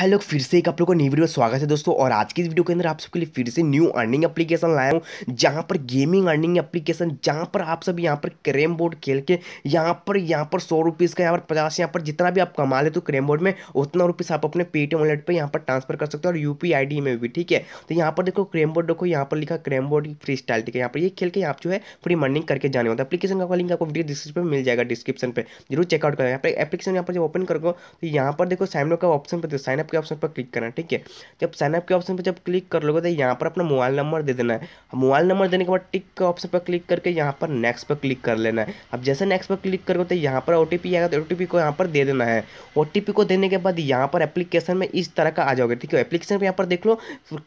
भाई लोग फिर से एक आप लोगों को नई वीडियो में स्वागत है दोस्तों और आज की इस वीडियो के अंदर आप सबके लिए फिर से न्यू अर्निंग एप्लीकेशन लाया हूँ जहाँ पर गेमिंग अर्निंग एप्लीकेशन जहाँ पर आप सब यहाँ पर क्रेम बोर्ड खेल के यहाँ पर यहाँ पर सौ रुपीज़ का यहाँ पर पचास यहाँ पर जितना भी आप कमा लेते हो क्रेम बोर्ड में उतना रुपीज़ आप अपने पेटीएम वॉलेट पर यहाँ पर ट्रांसफर कर सकते हो और यू पी में भी ठीक है तो यहाँ पर देखो क्रेम बोर्ड देखो यहाँ पर लिखा क्रेम बोर्ड फ्री स्टाइल ठीक है यहाँ पर ये खेल के आप जो है फ्री अर्निंग करके जाने है एप्लीकेशन का लिंक आपको वीडियो डिस्क्रिप्शन मिल जाएगा डिस्क्रिप्शन पर जरूर चेकआउट करें यहाँ पर एप्लीकेशन यहाँ पर जब ओपन करो तो यहाँ पर देखो साइन का ऑप्शन पर साइन के ऑप्शन पर क्लिक करना ठीक है जब साइनअप के ऑप्शन पर जब क्लिक कर लोगे तो यहाँ पर अपना मोबाइल नंबर दे देना है मोबाइल नंबर देने के बाद टिक के ऑप्शन पर क्लिक करके यहाँ पर नेक्स्ट पर क्लिक कर लेना है अब जैसे नेक्स्ट पर क्लिक करोगे तो यहाँ पर ओ आएगा तो ओ को यहाँ पर दे देना है ओ को देने के बाद यहाँ पर एप्लीकेशन में इस तरह का आ जाओगे ठीक है एप्लीकेशन पर यहाँ पर देख लो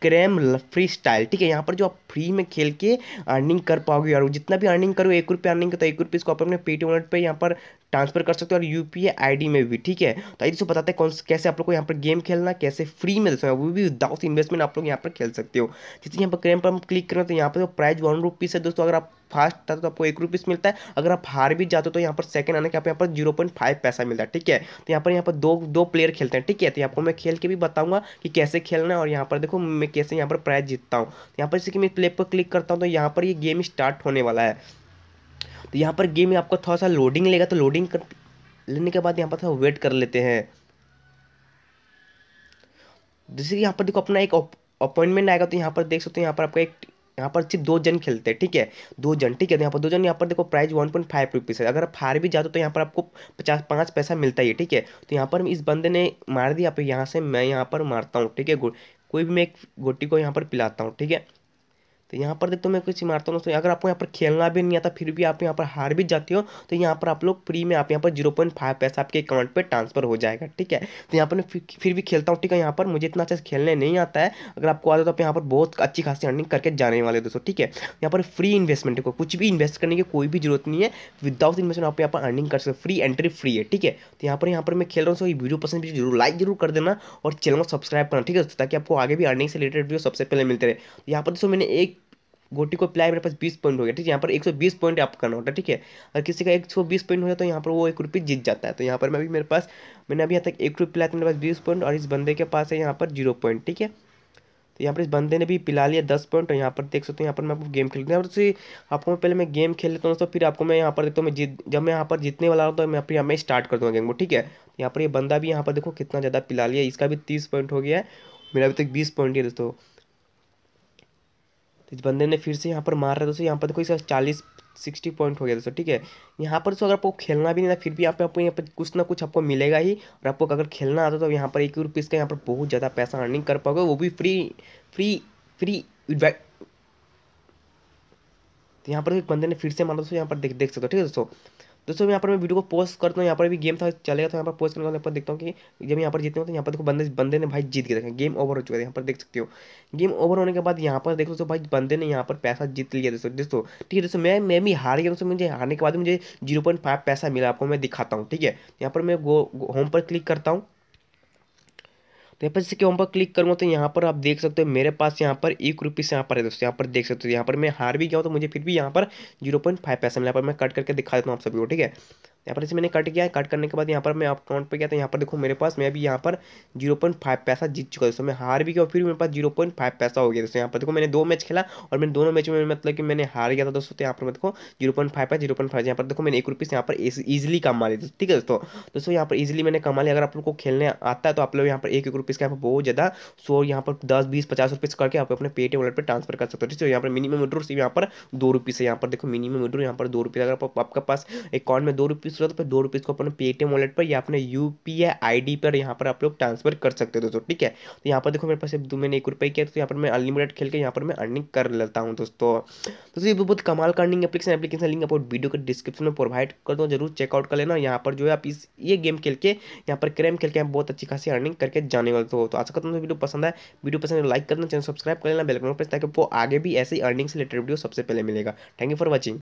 क्रेम फ्री स्टाइल ठीक है यहाँ पर जो आप फ्री में खेल के अर्निंग कर पाओगे और जितना भी अर्निंग करो एक रुपये अर्निंग तो एक रुपये इसको अपने पेटीएम पर यहाँ पर ट्रांसफर कर सकते हो और यू पी में भी ठीक है तो आई दोस्तों बताते हैं कौन कैसे आप लोग को यहाँ पर गेम खेलना कैसे फ्री में दोस्तों वो भी विदाउट इन्वेस्टमेंट आप लोग यहाँ पर खेल सकते हो जैसे यहाँ पर क्रेम पर हम क्लिक करें तो यहाँ पर प्राइज प्राइस वन रुपीज़ है दोस्तों अगर आप फास्ट था तो आपको एक रुपीस मिलता है अगर आप हार भी जाते हो तो यहाँ पर सेकंड आने के आप यहाँ पर जीरो पॉइंट फाइव पैसा मिलता है ठीक है तो यहाँ पर यहाँ पर दो दो प्लेयर खेलते हैं ठीक है तो यहाँ पर मैं खेल के भी बताऊंगा कि कैसे खेलना है और यहाँ पर देखो मैं कैसे यहाँ पर प्राइज जीतता हूँ यहाँ पर जैसे कि मैं प्ले पर क्लिक करता हूँ तो यहाँ पर ये गेम स्टार्ट होने वाला है तो यहाँ पर गेम आपको थोड़ा सा लोडिंग लेगा तो लोडिंग कर लेने के बाद यहाँ पर थोड़ा वेट कर लेते हैं जैसे कि यहाँ पर देखो अपना एक अपॉइंटमेंट आएगा तो यहाँ पर देख सकते हो यहाँ पर आपका एक यहाँ पर सिर्फ दो जन खेलते हैं ठीक है दो जन ठीक है तो यहाँ पर दो जन यहाँ पर देखो price one point five rupees है अगर आप हार भी जाते हो तो यहाँ पर आपको पचास पाँच पैसा मिलता ही ठीक है तो यहाँ पर इस बंदे ने मार दिया यहाँ यहाँ से मैं यहाँ पर मारता हूँ ठीक है कोई भी मैं एक गोटी को यहाँ पर पिलाता हूँ ठीक है तो यहाँ पर देखो मैं कुछ इमारतों हूँ दोस्तों अगर आपको यहाँ पर खेलना भी नहीं आता फिर भी आप यहाँ पर हार भी जाते हो तो यहाँ पर आप लोग फ्री में आप यहाँ पर जीरो पॉइंट फाइव पैसा आपके अकाउंट पे ट्रांसफर हो जाएगा ठीक है तो यहाँ पर मैं फिर भी खेलता हूँ ठीक है यहाँ पर मुझे इतना अच्छा खेलने नहीं आता है अगर आपको आता तो आप यहाँ पर बहुत अच्छी खासी अर्निंग करके जाने वाले दोस्तों ठीक है यहाँ पर फ्री इन्वेस्टमेंट को कुछ भी इन्वेस्ट करने की कोई भी जरूरत नहीं है विदाउट इन्वेस्टमेंट आप यहाँ पर अर्निंग कर सकते फ्री एंट्री फ्री है ठीक है तो यहाँ पर यहाँ पर मैं खेल रहा हूँ वीडियो पसंद जरूर लाइक जरूर कर देना और चैनल को सब्सक्राइब करना ठीक है ताकि आपको आगे भी अर्निंग से रिलेटेड वीडियो सबसे पहले मिलते रहे यहाँ पर दोस्तों मैंने एक गोटी को प्लाई मेरे पास बीस पॉइंट हो गया ठीक है यहाँ पर एक सौ बीस पॉइंट आप करना होता है ठीक है अगर किसी का एक सौ बीस पॉइंट हो जाए तो यहाँ पर वो एक रुपये जीत जाता है तो यहाँ पर मैं अभी मेरे पास मैंने अभी यहाँ तक एक रुपये पिलाया मेरे पास बीस पॉइंट और इस बंदे के पास है यहाँ पर जीरो पॉइंट ठीक है तो यहाँ पर इस बंदे ने भी पिला लिया दस पॉइंट और यहाँ पर देख सकते हो यहाँ पर मैं आपको गेम खेल और उसी आपको मैं पहले मैं गेम खेल लेता हूँ दोस्तों फिर आपको मैं यहाँ पर देखता हूँ मैं जीत जब मैं यहाँ पर जीतने वाला हूँ तो मैं फिर यहाँ मैं स्टार्ट कर दूँगा गेम को ठीक है यहाँ पर ये बंदा भी यहाँ पर देखो कितना ज़्यादा पिला लिया इसका भी तीस पॉइंट हो गया है मेरा अभी तक बीस पॉइंट है दोस्तों इस बंदे ने फिर से यहाँ पर मार रहा है दोस्तों यहाँ पर देखो इसका चालीस सिक्सटी पॉइंट हो गया दोस्तों ठीक है यहाँ पर दोस्तों अगर आपको खेलना भी नहीं था फिर भी यहाँ पे आपको यहाँ पर कुछ ना कुछ आपको मिलेगा ही और आपको अगर खेलना आता तो यहाँ पर एक रुपीज़ का यहाँ पर बहुत ज़्यादा पैसा अर्निंग कर पाओगे वो भी फ्री फ्री फ्री तो यहाँ पर तो एक बंदे ने फिर से मारा दोस्तों यहाँ पर देख देख सकते हो ठीक है दोस्तों दोस्तों यहाँ पर मैं वीडियो को पोस्ट करता हूँ यहाँ पर भी गेम था चलेगा तो यहाँ पर पोस्ट करने पर देखता हूँ कि जब यहाँ पर जीतने हो तो यहाँ पर देखो बंदे बंदे ने भाई जीत के देखा गेम ओवर हो चुका है यहाँ पर देख सकते हो गेम ओवर होने के बाद यहाँ पर देखो दोस्तों भाई बंदे ने यहाँ पर पैसा जीत लिया दोस्तों दोस्तों ठीक है दोस्तों मैं मैं भी हार गया दोस्तों मुझे हारने के बाद मुझे जीरो पॉइंट फाइव पैसा मिला आपको मैं दिखाता हूँ ठीक है यहाँ पर मैं गो होम पर क्लिक करता हूँ तो यहाँ पर जैसे कि पर क्लिक करूँगा तो यहाँ पर आप देख सकते हो मेरे पास यहाँ पर एक रुपीस यहाँ पर है दोस्तों यहाँ पर देख सकते हो यहाँ पर मैं हार भी गया हूँ तो मुझे फिर भी यहाँ पर जीरो पॉइंट फाइव पैसा मिला पर मैं कट करके दिखा देता हूँ आप सभी को ठीक है यहाँ पर इसे मैंने कट किया है कट करने के बाद यहाँ पर मैं अकाउंट पे गया था यहाँ पर देखो मेरे पास मैं अभी यहाँ पर जीरो पॉइंट फाइव पैसा जीत चुका दोस्तों मैं हार भी गया फिर मेरे पास जीरो पॉइंट फाइव पैसा हो गया दोस्तों यहाँ पर देखो मैंने दो मैच खेला और मैंने दोनों मैच में मतलब कि मैंने हार गया था दोस्तों यहाँ पर देखो zero point five zero point five यहाँ पर देखो मैंने एक रुपीज़ यहाँ पर ईजिली कमा लिया ठीक है दोस्तों दोस्तों यहाँ पर ईजिली मैंने कमा लिया अगर आप लोग को खेलने आता है तो आप लोग यहाँ पर एक एक रुपीज़ का यहाँ पर बहुत ज़्यादा सो यहाँ पर दस बीस पचास रुपीज़ करके आप अपने पेटी वॉलेट पर ट्रांसफर कर सकते हो ठीक है यहाँ पर मिनिमम विड्रो सिर्फ यहाँ पर दो रुपीज़ है यहाँ पर देखो मिनिमम विड्रो यहाँ पर दो रुपीज़ अगर आपके पास अकाउंट में दो रुपीज़ रुपीज़ हुआ तो दो रुपीज़ इसको अपने पेटीएम वॉलेट पर या अपने U P I I D पर यहाँ पर आप लोग ट्रांसफर कर सकते हो दोस्तों ठीक है तो यहाँ पर देखो मेरे पास दो मैंने एक रुपये किया तो यहाँ पर मैं अनलिमिटेड खेल के यहाँ पर मैं अर्निंग कर लेता हूँ दोस्तों दोस्तों ये बहुत कमाल का अर्निंग एप्लीकेशन एप्लीकेशन लिंक आपको वीडियो के डिस्क्रिप्शन में प्रोवाइड कर दो जरूर चेकआउट कर लेना यहाँ पर जो है आप इस ये गेम खेल के यहाँ पर क्रेम खेल के आप बहुत अच्छी खासी अर्निंग करके जाने वाले हो तो आशा करता हूँ वीडियो पसंद है वीडियो पसंद लाइक तो करना चैनल सब्सक्राइब कर लेना बेलकन पर ताकि आपको आगे भी ऐसे ही अर्निंग से रिलेटेड वीडियो सबसे पहले मिलेगा थैंक यू फॉर वॉचिंग